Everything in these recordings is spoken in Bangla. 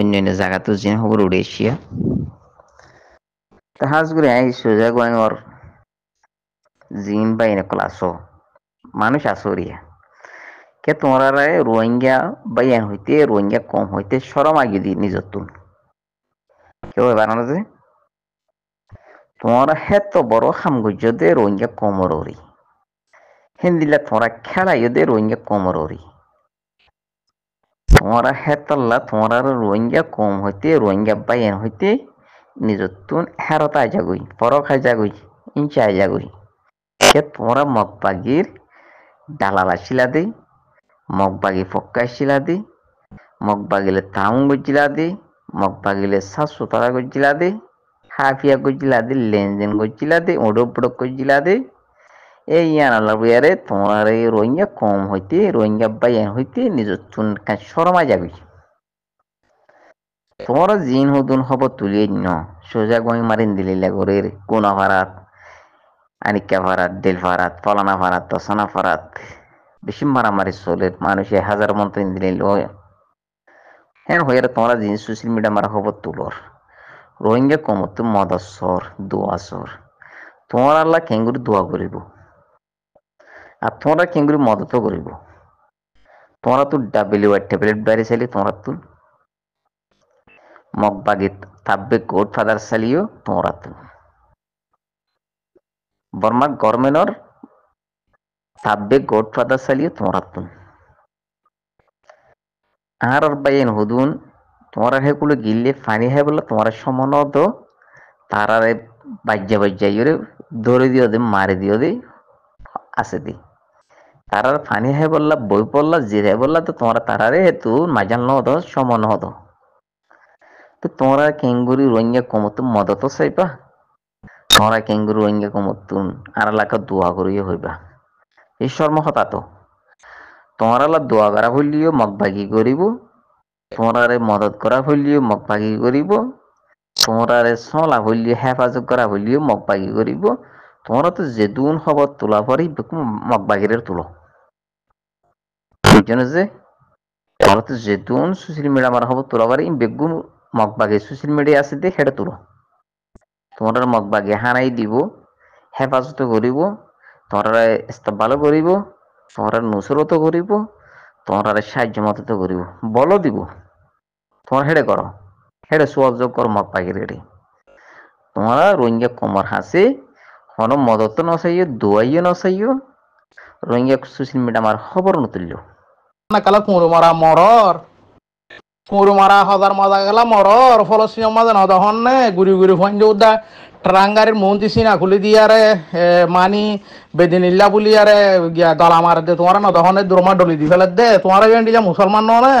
অন্যান্য জায়গাতেও যে হবর উড়ে এসিয়া তা করে আই সোজা গোয়াই ওর জিন ক্লাস মানুষ কে রোহিঙ্গা বা হইতে রোহিঙ্গা কম হইতে সরম আগে দি নিজের তুন কেউ বানানো যে তোমরা হেত বড় হামগুজ্য দে রোহিঙ্গা কমর ওরি হিন্দিলা তোমরা খেলাইও দে রোহিঙ্গা কমর ওরি তোমরা হেতাল্লা তোমরা রোহিঙ্গা কম হইতে রোহিঙ্গা বাইন হইতে নিজতুন হেরত আজাগুই পরক আজাগুই ইঞ্চা আজাগুই সে তোমরা মগবাগির ডালালা শিলা দি মগবাগি ফক্কা শিলা দি মগবাগিলে তাউং গজিলা দি মগবাগিলে সাতশো তারা গজিলা দি হাফিয়া গজিলা দি লেনদেন গজিলা দি ওডো বড়ো গজিলা দি এই ইয়ানালা বুয়ারে তোমার এই রোহিঙ্গা কম হইতে রোহিঙ্গা বাইয়ান হইতে নিজের চুন সরমাই যাবি তোমার জিন হুদুন হব তুলিয়ে ন সোজা গই মারিন দিলি লাগরের কোনা ভারাত আনিকা ভারাত দিল ভারাত ফলানা ভারাত তসানা ভারাত বেশি মারামারি চলে মানুষে হাজার মন্ত্রী দিলি লয় হ্যাঁ হইয়ার তোমরা জিন সোশ্যাল মিডিয়া মারা হব তুলর রোহিঙ্গা কমত মদাসর দোয়াসর তোমার আল্লাহ কেঙ্গুর দোয়া করিব আর তোমরা কিংগুলি মদত করিব তোমরা তো ডাবিলি ওয়ার ট্যাবলেট বাইরে চাইলে তোমরা তো মগবাগি থাকবে গোড ফাদার চালিও তোমরা তো বর্মা গভর্নমেন্টর থাকবে গোড ফাদার চালিও তোমরা তো আর বাইন হুদুন তোমরা হেগুলো গিললে ফানি হে বলে তোমরা তো তারারে বাজ্যা বাজ্যা ধরে দিও দে মারে দিও দে আছে দিই তারার ফানি হে বললা বই পড়লা জিরে বললা তো তোমরা তারারে হেতু মাজান নদ সমন হদ তো তোমরা কেঙ্গুরি রোহিঙ্গা মদ তো সাইপা তোমরা কেঙ্গুরি রোহিঙ্গা কমতুন আর লাখা দোয়া করিয়ে হইবা এই শর্ম হতা তো তোমরালা দোয়া করা হইলিও ভাগি করিব তোমরারে মদত করা হইলিও ভাগি করিব তোমরারে সলা হইলিও হেফাজত করা হইলিও ভাগি করিব তোমরা তো যেদুন হব তোলা পরই মগবাগিরের তুলো Jenazı Artı মগবাগে সোশ্যাল মিডিয়া আছে দিয়ে তোলো তোমার মগবাগে হানাই দিব হেফাজত করিব তোমার ইস্তাবাল করিব তোমার নুসরত করিব তোমার সাহায্য মতত করিব বল দিব তোমার হেড়ে করো হেড়ে সহযোগ কর মগবাগের গেড়ে তোমারা রোহিঙ্গা কমর হাসে হন মদত রোহিঙ্গা সোশ্যাল মিডিয়া আমার খবর নতুল্য নাকালা কুঁড়ো মারা মরর কুঁড়ো মারা হজার মজা গেলা মরর ফলসীয় মাজা নদা হন্নে গুড়ি গুড়ি ফঞ্জ উদ্দা ট্রাঙ্গারের মন্ত্রী সিনা খুলি দিয়ারে মানি বেদিনিল্লা বুলিয়ারে গিয়া গলা মার দে তোমার নদা হন্নে দুরমা ডলি দি ফেলার দে তোমার গেন্ডি যা মুসলমান নয়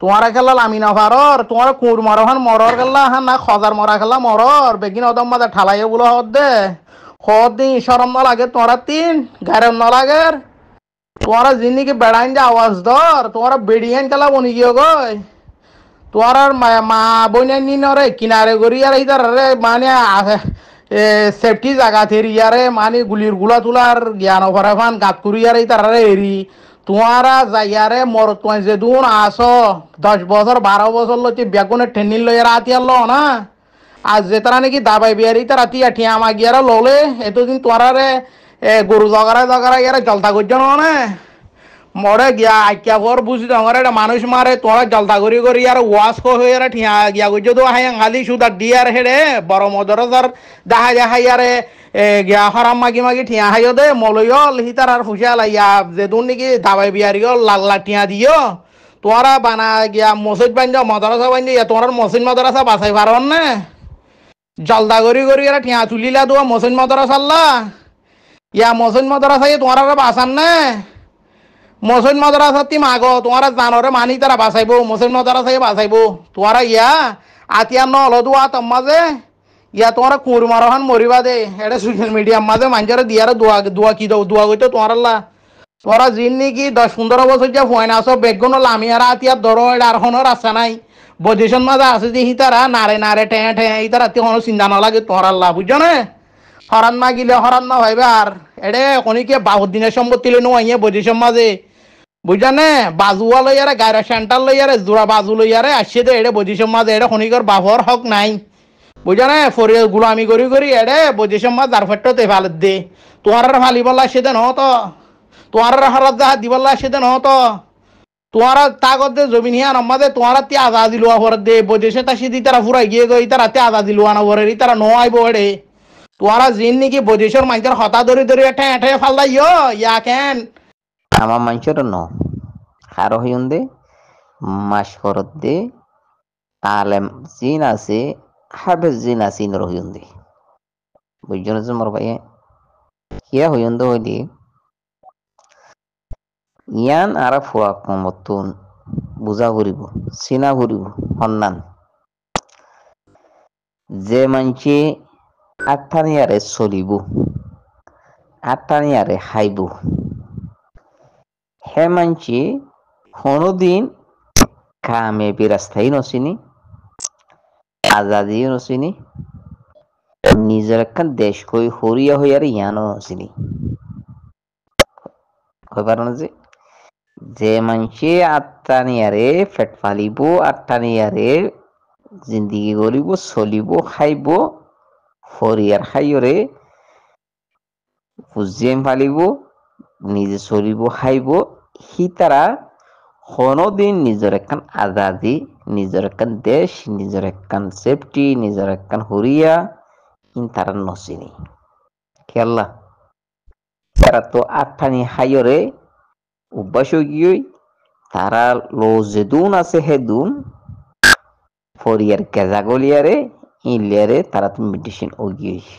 তোমারা খেলা লামিনা ফারর তোমার কুঁড় মরা হান মরর খেলা হান না খজার মরা খেলা মরর বেগিন অদম মাজা ঠালাইয়ে বলো হদ দে হদ দিন সরম না লাগে তোমারা তিন গায়ের না লাগে তোরা জিন্দিগি বেড়াইন যা আওয়াজ ধর তোরা বেড়িয়ান চালাবো গিয়ে গই তোরার মা বোনের নিন রে কিনারে করি আর এইটার রে মানে সেফটি জায়গা থে রে মানে গুলির গুলা তুলার জ্ঞান ভরা ফান গাত করি আর এই তারা এরি তোমারা যাইয়ারে মর যে যেদুন আস দশ বছর বারো বছর লচ্ছি বেগুনে ঠেনি আতি আতিয়ার ল না আর যে তারা নাকি দাবাই বিয়ারি তারা তিয়া ঠিয়া মাগিয়ারা লোলে এতদিন তোমার রে এ গরু জগারায় জগারায় এরা জলদা করছে না মরে গিয়া আইকিয়া ভর বুঝি আমার এটা মানুষ মারে তোরা জলতা করি করি আর ওয়াশ হয়ে এরা ঠিয়া গিয়া করছে তো হাই আঙালি সুদা ডিয়ার হেড়ে বড় মদর যার দেখা দেখাই আরে গিয়া হরাম মাগি মাগি ঠিয়া হাইও দে মলইল হিতার আর হুশিয়াল ইয়া যেদুন নাকি দাবাই বিয়ারিও লাল লাল ঠিয়া দিও তোরা বানা গিয়া মসজিদ বান্ধ মাদ্রাসা বান্ধ ইয়া তোর মসজিদ মাদ্রাসা বাসাই পারন না জলদা করি করি এরা ঠিয়া তুলিলা দোয়া মসজিদ মাদ্রাসাল্লা ইয়া মসজিদ মাদ্রাসায় তোমারা বাসান না মসজিদ মাদ্রাসাতি মাগ তোমারা জানরে মানি তারা বাঁচাইব মসজিদ মাদ্রাসায় বাঁচাইব তোমারা ইয়া আতিয়া নলদু আতম মাঝে ইয়া তোমার কুঁড় মারহান মরিবা দে এটা সোশ্যাল মিডিয়ার মাঝে মানুষের দিয়ারে দোয়া দোয়া কি দাও দোয়া কইতো তোমার লা তোরা জিন নাকি দশ পনেরো বছর যা ফুয়াইন আসো বেগুন লামি আর আতিয়ার ধরো এটা আর হনর আশা নাই বজেশন মাজে আছে যে হিতারা নারে নারে ঠেঁ ঠেঁ হিতারা তে হন চিন্তা নালাগে তোমার আল্লাহ বুঝছো না হরান না গিলে হরান না ভাইবে আর এডে কনিকে বাহু দিনে সম্পত্তি লই নোয়াইয়ে বৈদেশ মাঝে বুঝলা নে বাজুয়া লইয়ারে গায়ের সেন্টার লইয়ারে জোড়া বাজু লইয়ারে আসছে দে এডে বৈদেশ মাঝে এডে কনিকর বাহর হক নাই বুঝা নে ফরি গুলামি করি করি এডে বৈদেশ মাছ আর ফেট তে দে তোমার ভালি বলা সে ন তো তোমার হরত যাহা দি বলা সে ন তো তোমার তাগত দে জমিন হিয়া নম্মাদে তোমার তে আজাদি লোয়া ভর দে বৈদেশে তা সিদি তারা ফুরাই গিয়ে তো তারা তে আজাদি লোয়া না ভরে তারা ন আইব এডে তোরা জিন নাকি বজিসর মাইকের হতা ধরে ধরে ঠেঁ ঠেঁ ফালদা ইয়ো ইয়া কেন আমার ন খারো হইন দে মাস দে আলেম জিন আছে হাফেজ জিন আছে ইনর হইন দে বুঝজন যে মোর কিয়া হইন দে হইলি ইয়ান আর ফুয়া মতন বুজা ঘুরিব চিনা ঘুরিব সন্ধান যে মানছে আটানিয়ারে চলিবু আটানিয়ারে খাইবু হে মানছি কোনোদিন কামে বিরাস্তাই নচিনি আজাদিও নচিনি নিজের একখান দেশ কই হরিয়া হইয়ার ইয়ানো নচিনি যে যে মানছি আটানিয়ারে ফেট ফালিব আটানিয়ারে জিন্দিগি করিব চলিব খাইব ইয়ার হাইরে ফুজিয়েম ফালিব নিজে চলিব খাইব সি তারা কোনোদিন নিজৰ এখন আজাদি নিজৰ এখন দেশ নিজৰ এখন চেফটি নিজৰ এখন হরিয়া কিন তারা নচিনি খেয়াল্লা তারা তো আঠানি হাইরে অভ্যাস গিয়ে তারা লো যেদুন আছে হেদুন ফরিয়ার কেজাগলিয়ারে লেয়ারে তারা তুমি মেডিসিন ওগিয়েছি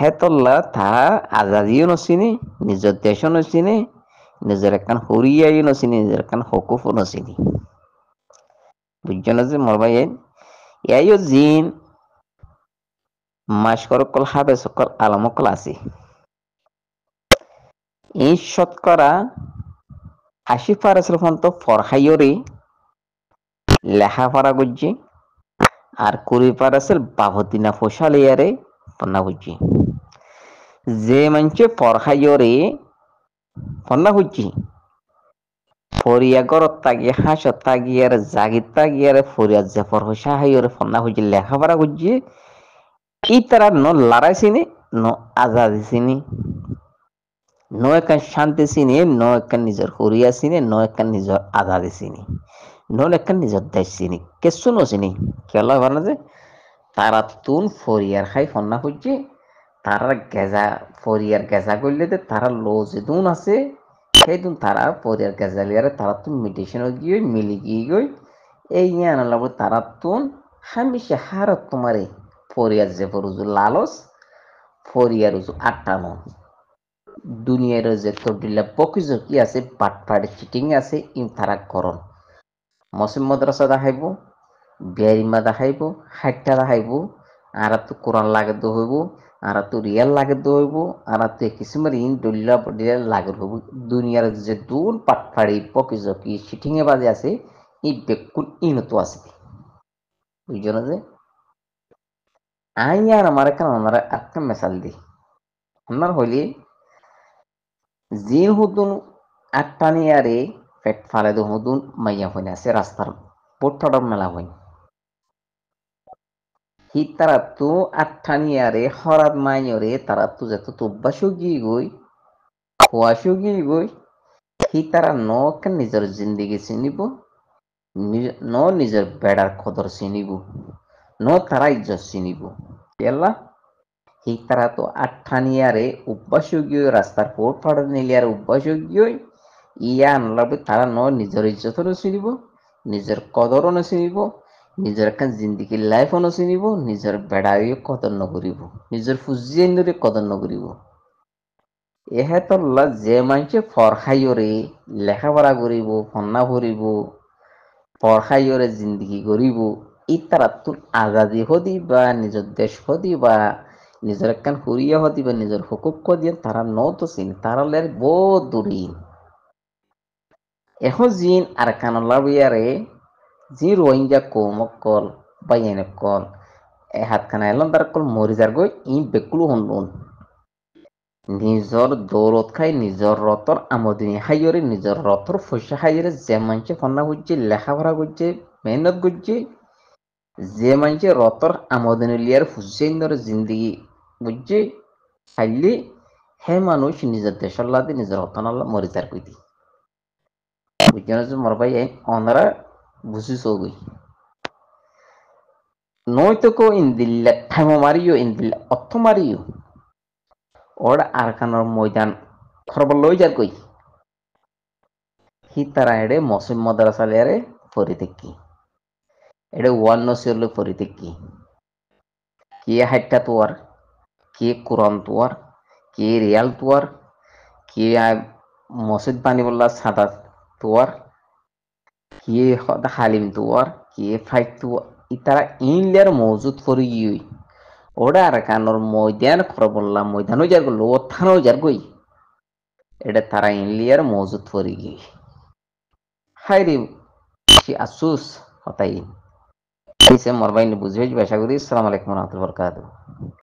হেতল্লা তারা আজাদিও নচিনি নিজৰ দেশো নচিনি নিজৰ এখন হরিয়াইও নচিনি নিজৰ এখন হকুফও নচিনি বুঝছো না যে মোর ভাইয়ের ইয়াইও জিন মাসকরকল আলম আলমকল আছে এই শতকরা আশি পারসের ফন্ত ফরহাইয়রে লেখাপড়া করছে আর কুড়ি পার আছে পারাসেল বাভতিনা ফোসালিয়ারে পন্না হচ্ছি যে মানছে পরহাইয়রে পন্না হচ্ছি ফরিয়া গরত তাগিয়ে হাসত তাগিয়ার জাগির তাগিয়ারে ফরিয়া জাফর হাই হাইয়রে পন্না হচ্ছি লেখাপড়া করছি ই তারা ন লড়াইছিনি ন আজাদি চিনি ন একান শান্তি চিনি ন একান নিজের হরিয়া চিনি ন একান নিজের আজাদি চিনি ন একান নিজের দেশ চিনি কেসুন ওসিনি কেলা ভালো যে তারা তুন ফরিয়ার খাই ফন্না করছে তারার গেজা ফরিয়ার গেজা করলে যে তারা যে দুন আছে সেই দুন তারা ফরিয়ার গেজা লিয়ারে তারা তুন মিটেশন গিয়ে মিলি গিয়ে গই এই ইয়ে আনালাম তারা তুন হামিশে হারত তোমারে ফরিয়ার যে ফরুজু লালস ফরিয়ার উজু আট্টানো দুনিয়ার যে তবডিল্লা বকিজকি আছে পাট বাটপাড়ে চিটিং আছে ইন তারা করণ মসিম মাদ্রাসা দেখাইবো বেড়িমা দেখাইব হাইটটা দেখাইব আর তো কোরআন লাগে দো হইব আর তো রিয়াল লাগে দো হইব আর তো কিছু ঋণ ডলিলা বডিয়া লাগে হইব দুনিয়ার যে দুন পাটফাড়ি পকি জকি সিটিংয়ে বাজে আছে এই বেকুন তো আছে বুঝছো যে আই আর আমার কেন আমার একটা মেশাল দিই আমার হইলে জিন হতুন আটটানি আরে পেট ফালে দু হতুন মাইয়া হইন আছে রাস্তার পোট্টাডার মেলা হইন ಹಿತರತ್ತು ಅಟ್ಟಣಿಯರೆ ಹೊರದ್ ಮಾಯ್ಯರೆ ತರತ್ತು ಜತು ತುಬ್ಬ ಸುಗಿಗೋಯ್ খোয়া সুগিগোই হিতারা নকে নিজের জিন্দিগি চিনিব ন নিজের বেড়ার কদর চিনিব ন তারা ইজ্জত চিনিব এলা হিতারা তো আঠানিয়ারে অভ্যাসগীয় রাস্তার পোর ফাড় নিলিয়ার অভ্যাসগীয় ইয়া আনলাবে তারা ন নিজের ইজ্জতও চিনিব নিজের কদরও চিনিব নিজের একখান জিন্দগি লাইফ অনসি নিব নিজের বেড়াই কদর নগরিব নিজের ফুজিয়ে নিরে কদর নগরিব এহে তল্লা যে মানুষে ফরখাইয়রে লেখাপড়া করিব ফন্না ভরিব ফরখাইয়রে জিন্দগি করিব ইত্যারা তো আজাদি হদি বা নিজের দেশ হদি বা নিজের একখান হরিয়া হদি বা নিজের হকুক দিয়ে তারা নত সিন তারা লের বহ দূরীন এখন জিন আর কানলা বিয়ারে যি রোহিঙ্গা কল বা এনেকল এ হাতখানা এলন তার কল মরি যার গই ই বেকুলু হন্ডুন নিজর দৌলত খাই নিজর রতর আমদিনী হাইয়রে নিজর রতর ফসা হাইয়রে যে মানুষে ফন্না করছে লেখাপড়া করছে মেহনত করছে যে মানুষে রতর আমদিনী লিয়ার হুসেন ধরে জিন্দগি বুঝছে খাইলি হে মানুষ নিজের দেশের লাদে নিজের রতন আল্লাহ মরি যার কই দি বুঝছেন মর ভাই অনারা busi soo goy noytoko indilla ঠাঙো মারিও ইন্দিল্লা অত্থ মারিও ওর আরকানোর ময়দান খরব লই যার কই হি তারা এডে মসিম মদ্রাসালিয়ারে ফরিতেকি এডে ওয়াল নসির লোক ফরিতেকি কে হাইটা তোয়ার কে কোরআন তোয়ার কে রিয়াল তোয়ার কে মসজিদ বানি বললা সাদা তোয়ার kiye hoda halim duwar kiye fight tu itara inler mawjud koriyui ওডার কানোর ময়দান করে বললাম ময়দানও যার গো লোথানও যার গই এডা তারা ইনলিয়ার মজুদ করে গিয়ে হাই রে সে আসুস হতাই সে মরবাইন বুঝবে আশা করি আসসালামু আলাইকুম রহমতুল বরকাত